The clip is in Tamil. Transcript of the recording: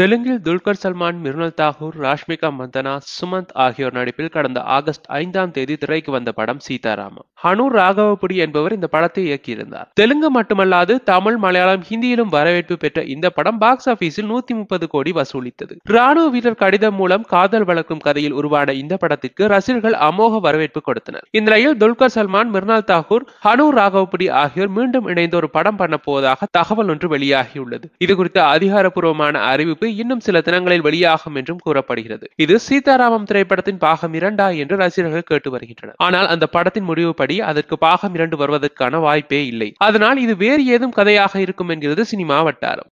தெலுங்கில் துல்கர் சல்மான் மிருனல் தாகூர் ராஷ்மிகா மந்தனா சுமந்த் ஆகியோர் நடிப்பில் கடந்த ஆகஸ்ட் ஐந்தாம் தேதி திரைக்கு வந்த படம் சீதாராமம் ஹனு ராகவபுடி என்பவர் இந்த படத்தை இயக்கியிருந்தார் தெலுங்கு மட்டுமல்லாது தமிழ் மலையாளம் ஹிந்தியிலும் வரவேற்பு பெற்ற இந்த படம் பாக்ஸ் ஆபீஸில் நூத்தி முப்பது கோடி வசூலித்தது ராணுவ வீரர் கடிதம் மூலம் காதல் வளர்க்கும் கதையில் உருவான இந்த படத்திற்கு ரசிகர்கள் அமோக வரவேற்பு கொடுத்தனர் இந்நிலையில் துல்கர் சல்மான் மிருனால் தாகூர் ஹனு ராகவபுடி ஆகியோர் மீண்டும் இணைந்து ஒரு படம் பண்ண போவதாக தகவல் ஒன்று வெளியாகியுள்ளது இது குறித்த அதிகாரப்பூர்வமான அறிவிப்பு இன்னும் சில தினங்களில் வெளியாகும் என்றும் கூறப்படுகிறது இது சீதாராமம் திரைப்படத்தின் பாகம் இரண்டா என்று ரசிகர்கள் கேட்டு வருகின்றனர் ஆனால் அந்த படத்தின் முடிவுபடி அதற்கு பாகம் இரண்டு வருவதற்கான வாய்ப்பே இல்லை அதனால் இது வேறு ஏதும் கதையாக இருக்கும் என்கிறது சினிமா வட்டாரம்